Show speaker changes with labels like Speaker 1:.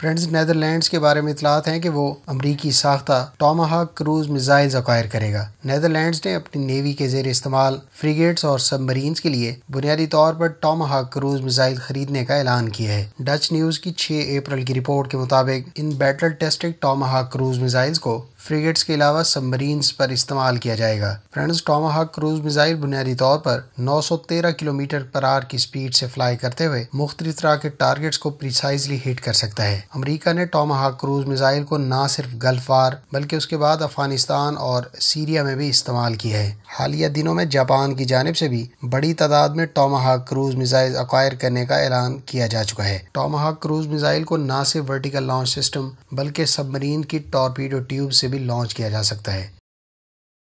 Speaker 1: friends Netherlands के बारे में इतलात हैं कि वो अमरीकी साख्ता टॉमाहाक क्रूज मिज़ाइल अक्वायर करेगा नैदरलैंड्स ने अपनी नेवी के जेर इस्तेमाल फ्रिगेट्स और सबमरीन्स के लिए बुनियादी तौर पर टॉमाहाक क्रूज मिज़ाइल खरीदने का ऐलान किया है डच न्यूज़ की 6 अप्रैल की रिपोर्ट के मुताबिक इन battle testing Tomahawk cruise missiles को फ्रिगेट्स के अलावा सबमरीन्स पर इस्तेमाल किया जाएगा फ्रेंड्स टॉमाहाक क्रूज मिज़ाइल बुनियादी तौर पर 913 किलोमीटर पर आर की स्पीड से फ्लाई करते हुए मुख्तलि तरह के टारगेट्स को प्रिसाइजली हिट कर सकता है अमेरिका ने टॉम क्रूज मिज़ाइल को ना सिर्फ गल्फ बल्कि उसके बाद अफगानिस्तान और सीरिया में भी इस्तेमाल किया है हालिया दिनों में जापान की जानब से भी बड़ी तादाद में टॉम क्रूज मिज़ाइल अक्वायर करने का ऐलान किया जा चुका है टॉम क्रूज मिज़ाइल को ना सिर्फ वर्टिकल लॉन्च सिस्टम बल्कि सबमरीन की टॉर्पीडो ट्यूब से भी लॉन्च किया जा सकता है